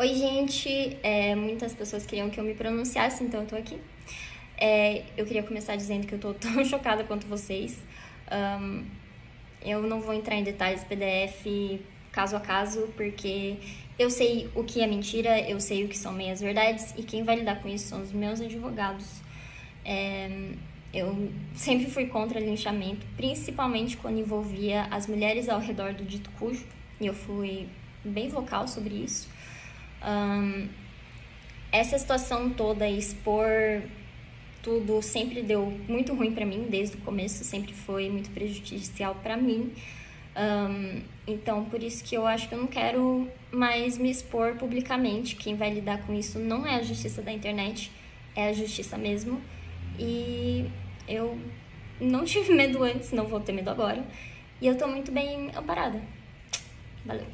Oi, gente. É, muitas pessoas queriam que eu me pronunciasse, então eu tô aqui. É, eu queria começar dizendo que eu tô tão chocada quanto vocês. Um, eu não vou entrar em detalhes PDF caso a caso, porque eu sei o que é mentira, eu sei o que são meias verdades, e quem vai lidar com isso são os meus advogados. É, eu sempre fui contra linchamento, principalmente quando envolvia as mulheres ao redor do dito cujo, e eu fui bem vocal sobre isso. Um, essa situação toda, expor tudo, sempre deu muito ruim para mim, desde o começo sempre foi muito prejudicial para mim. Um, então, por isso que eu acho que eu não quero mais me expor publicamente. Quem vai lidar com isso não é a justiça da internet, é a justiça mesmo. E eu não tive medo antes, não vou ter medo agora. E eu tô muito bem amparada. Valeu.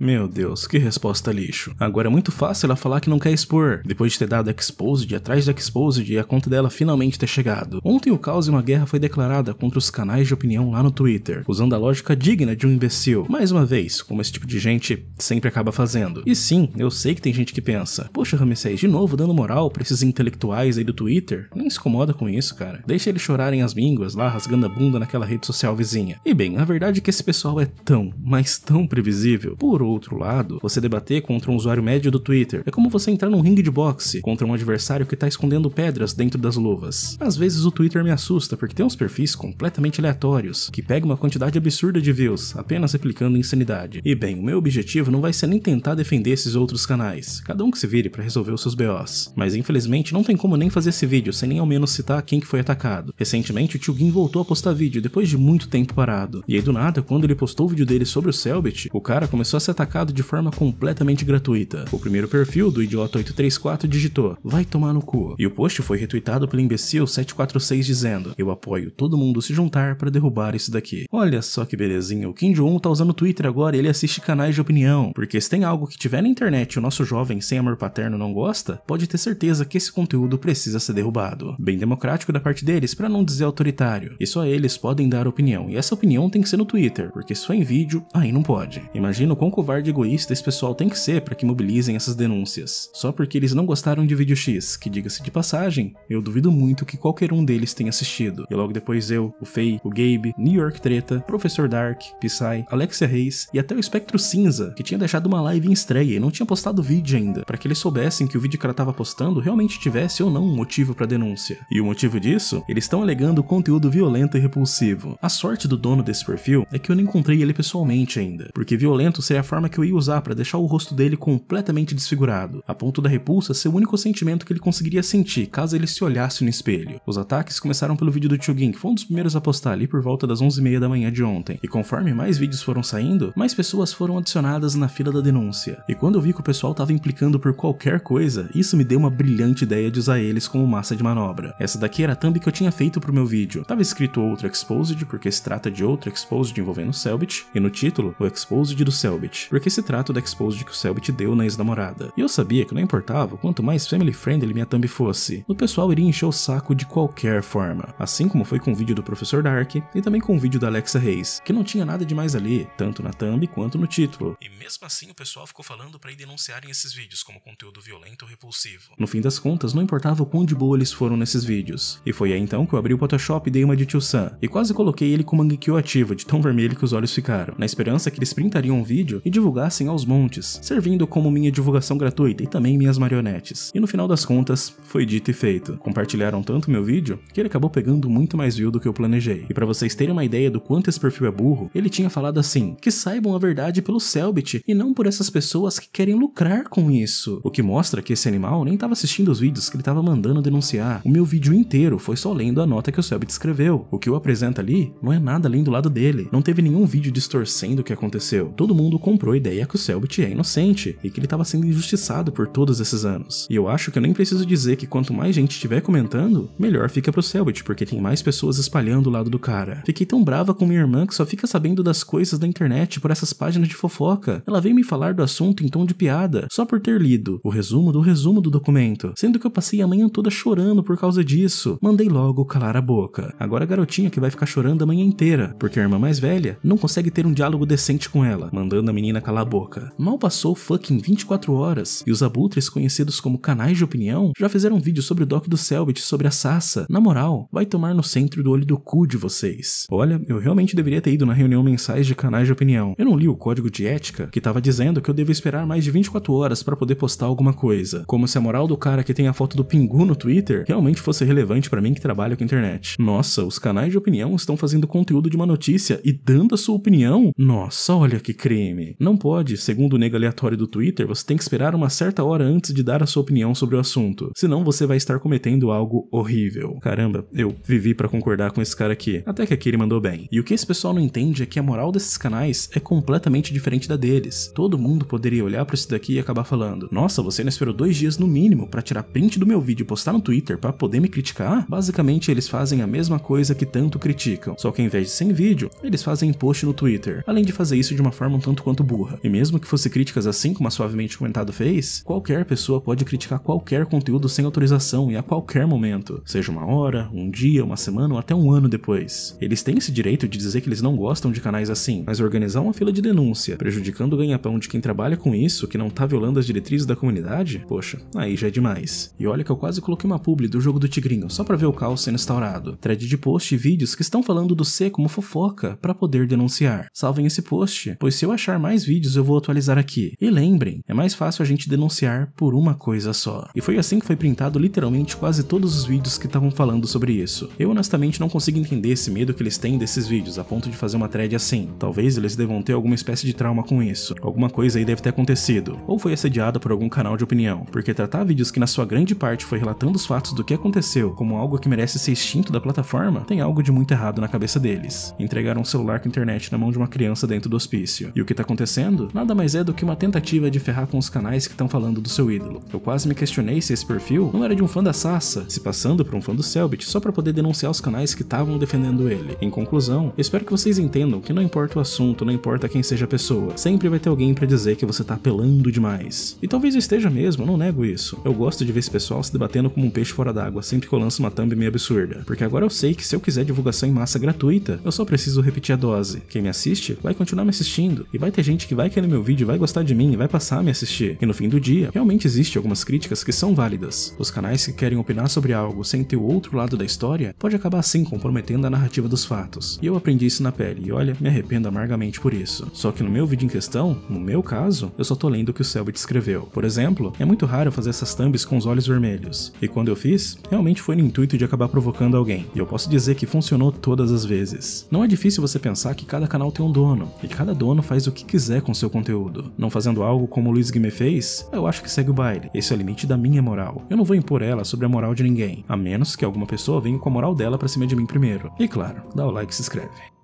Meu Deus, que resposta lixo. Agora é muito fácil ela falar que não quer expor, depois de ter dado exposed atrás da exposed e a conta dela finalmente ter chegado. Ontem o caos e uma guerra foi declarada contra os canais de opinião lá no Twitter, usando a lógica digna de um imbecil. Mais uma vez, como esse tipo de gente sempre acaba fazendo. E sim, eu sei que tem gente que pensa, poxa Rameses de novo dando moral pra esses intelectuais aí do Twitter? Nem se incomoda com isso, cara. Deixa eles chorarem as mínguas lá, rasgando a bunda naquela rede social vizinha. E bem, a verdade é que esse pessoal é tão, mas tão previsível. Por outro lado, você debater contra um usuário médio do Twitter. É como você entrar num ringue de boxe contra um adversário que tá escondendo pedras dentro das luvas. Às vezes o Twitter me assusta porque tem uns perfis completamente aleatórios, que pega uma quantidade absurda de views, apenas replicando insanidade. E bem, o meu objetivo não vai ser nem tentar defender esses outros canais, cada um que se vire para resolver os seus BOs. Mas infelizmente não tem como nem fazer esse vídeo sem nem ao menos citar quem que foi atacado. Recentemente o Tio Gin voltou a postar vídeo depois de muito tempo parado. E aí do nada, quando ele postou o vídeo dele sobre o Selbit, o cara começou a ser atacado de forma completamente gratuita. O primeiro perfil do idiota 834 digitou, vai tomar no cu. E o post foi retweetado pelo imbecil 746 dizendo, eu apoio todo mundo se juntar para derrubar isso daqui. Olha só que belezinha, o Kim Jong-un tá usando o Twitter agora e ele assiste canais de opinião. Porque se tem algo que tiver na internet e o nosso jovem sem amor paterno não gosta, pode ter certeza que esse conteúdo precisa ser derrubado. Bem democrático da parte deles para não dizer autoritário. E só eles podem dar opinião. E essa opinião tem que ser no Twitter, porque se for em vídeo, aí não pode. Imagina o quão covarde e egoísta esse pessoal tem que ser para que mobilizem essas denúncias. Só porque eles não gostaram de vídeo X, que diga-se de passagem, eu duvido muito que qualquer um deles tenha assistido. E logo depois eu, o Fei, o Gabe, New York Treta, Professor Dark, Psy, Alexia Reis e até o Espectro Cinza, que tinha deixado uma live em estreia e não tinha postado vídeo ainda, para que eles soubessem que o vídeo que ela estava postando realmente tivesse ou não um motivo para denúncia. E o motivo disso? Eles estão alegando conteúdo violento e repulsivo. A sorte do dono desse perfil é que eu não encontrei ele pessoalmente ainda, porque violento seria a forma forma que eu ia usar para deixar o rosto dele completamente desfigurado, a ponto da repulsa ser o único sentimento que ele conseguiria sentir caso ele se olhasse no espelho. Os ataques começaram pelo vídeo do Chugin, que foi um dos primeiros a postar ali por volta das 11h30 da manhã de ontem, e conforme mais vídeos foram saindo, mais pessoas foram adicionadas na fila da denúncia. E quando eu vi que o pessoal tava implicando por qualquer coisa, isso me deu uma brilhante ideia de usar eles como massa de manobra. Essa daqui era a thumb que eu tinha feito pro meu vídeo. Tava escrito outro Exposed, porque se trata de outro Exposed envolvendo o Selbit, e no título, o Exposed do Selbit porque se trata da exposed que o Selbit deu na ex-namorada. E eu sabia que não importava quanto mais family friendly minha thumb fosse, o pessoal iria encher o saco de qualquer forma, assim como foi com o vídeo do Professor Dark e também com o vídeo da Alexa Reis, que não tinha nada demais ali, tanto na thumb quanto no título. E mesmo assim o pessoal ficou falando para ir denunciarem esses vídeos como conteúdo violento ou repulsivo. No fim das contas, não importava o quão de boa eles foram nesses vídeos. E foi aí então que eu abri o Photoshop e dei uma de Tio Sam, e quase coloquei ele com o Mangekyo ativo, de tão vermelho que os olhos ficaram, na esperança que eles printariam um vídeo e divulgassem aos montes, servindo como minha divulgação gratuita e também minhas marionetes. E no final das contas, foi dito e feito. Compartilharam tanto meu vídeo que ele acabou pegando muito mais view do que eu planejei. E para vocês terem uma ideia do quanto esse perfil é burro, ele tinha falado assim: que saibam a verdade pelo Selbit e não por essas pessoas que querem lucrar com isso. O que mostra que esse animal nem estava assistindo os vídeos que ele estava mandando denunciar. O meu vídeo inteiro foi só lendo a nota que o Selbit escreveu. O que eu apresento ali não é nada além do lado dele. Não teve nenhum vídeo distorcendo o que aconteceu. Todo mundo com comprou a ideia que o Selbit é inocente e que ele estava sendo injustiçado por todos esses anos. E eu acho que eu nem preciso dizer que quanto mais gente estiver comentando, melhor fica pro Selbit, porque tem mais pessoas espalhando o lado do cara. Fiquei tão brava com minha irmã que só fica sabendo das coisas da internet por essas páginas de fofoca. Ela veio me falar do assunto em tom de piada, só por ter lido o resumo do resumo do documento, sendo que eu passei a manhã toda chorando por causa disso. Mandei logo calar a boca. Agora a garotinha que vai ficar chorando a manhã inteira, porque a irmã mais velha não consegue ter um diálogo decente com ela, mandando a menina menina calar a boca. Mal passou fucking 24 horas, e os abutres conhecidos como canais de opinião já fizeram um vídeo sobre o doc do Selbit sobre a Sassa. Na moral, vai tomar no centro do olho do cu de vocês. Olha, eu realmente deveria ter ido na reunião mensais de canais de opinião. Eu não li o código de ética que tava dizendo que eu devo esperar mais de 24 horas para poder postar alguma coisa. Como se a moral do cara que tem a foto do pingu no Twitter realmente fosse relevante para mim que trabalho com internet. Nossa, os canais de opinião estão fazendo conteúdo de uma notícia e dando a sua opinião? Nossa, olha que crime. Não pode, segundo o nego aleatório do Twitter, você tem que esperar uma certa hora antes de dar a sua opinião sobre o assunto, senão você vai estar cometendo algo horrível. Caramba, eu vivi para concordar com esse cara aqui. Até que aqui ele mandou bem. E o que esse pessoal não entende é que a moral desses canais é completamente diferente da deles. Todo mundo poderia olhar para isso daqui e acabar falando: Nossa, você não esperou dois dias no mínimo para tirar print do meu vídeo e postar no Twitter para poder me criticar? Basicamente, eles fazem a mesma coisa que tanto criticam, só que ao invés de sem vídeo, eles fazem post no Twitter, além de fazer isso de uma forma um tanto quanto burra. E mesmo que fosse críticas assim, como a suavemente comentado fez, qualquer pessoa pode criticar qualquer conteúdo sem autorização e a qualquer momento, seja uma hora, um dia, uma semana ou até um ano depois. Eles têm esse direito de dizer que eles não gostam de canais assim, mas organizar uma fila de denúncia, prejudicando o ganha-pão de quem trabalha com isso, que não tá violando as diretrizes da comunidade, poxa, aí já é demais. E olha que eu quase coloquei uma publi do jogo do Tigrinho só pra ver o caos sendo instaurado. Thread de post e vídeos que estão falando do C como fofoca para poder denunciar. Salvem esse post, pois se eu achar mais mais vídeos eu vou atualizar aqui. E lembrem, é mais fácil a gente denunciar por uma coisa só. E foi assim que foi printado literalmente quase todos os vídeos que estavam falando sobre isso. Eu honestamente não consigo entender esse medo que eles têm desses vídeos, a ponto de fazer uma thread assim. Talvez eles devam ter alguma espécie de trauma com isso. Alguma coisa aí deve ter acontecido. Ou foi assediado por algum canal de opinião. Porque tratar vídeos que na sua grande parte foi relatando os fatos do que aconteceu como algo que merece ser extinto da plataforma, tem algo de muito errado na cabeça deles. Entregaram um celular com internet na mão de uma criança dentro do hospício. E o que tá acontecendo acontecendo nada mais é do que uma tentativa de ferrar com os canais que estão falando do seu ídolo. Eu quase me questionei se esse perfil não era de um fã da Sassa, se passando por um fã do Selbit só para poder denunciar os canais que estavam defendendo ele. Em conclusão, espero que vocês entendam que não importa o assunto, não importa quem seja a pessoa, sempre vai ter alguém para dizer que você tá apelando demais. E talvez esteja mesmo, eu não nego isso. Eu gosto de ver esse pessoal se debatendo como um peixe fora d'água sempre que eu lanço uma thumb meio absurda, porque agora eu sei que se eu quiser divulgação em massa gratuita, eu só preciso repetir a dose. Quem me assiste vai continuar me assistindo e vai ter gente gente que vai querer meu vídeo, vai gostar de mim, vai passar a me assistir. E no fim do dia, realmente existe algumas críticas que são válidas. Os canais que querem opinar sobre algo sem ter o outro lado da história pode acabar assim comprometendo a narrativa dos fatos. E eu aprendi isso na pele, e olha, me arrependo amargamente por isso. Só que no meu vídeo em questão, no meu caso, eu só tô lendo o que o Selbit escreveu. Por exemplo, é muito raro fazer essas thumbs com os olhos vermelhos. E quando eu fiz, realmente foi no intuito de acabar provocando alguém. E eu posso dizer que funcionou todas as vezes. Não é difícil você pensar que cada canal tem um dono, e cada dono faz o que quiser quiser com seu conteúdo. Não fazendo algo como o Luiz Guimê fez, eu acho que segue o baile. Esse é o limite da minha moral. Eu não vou impor ela sobre a moral de ninguém, a menos que alguma pessoa venha com a moral dela para cima de mim primeiro. E claro, dá o like e se inscreve.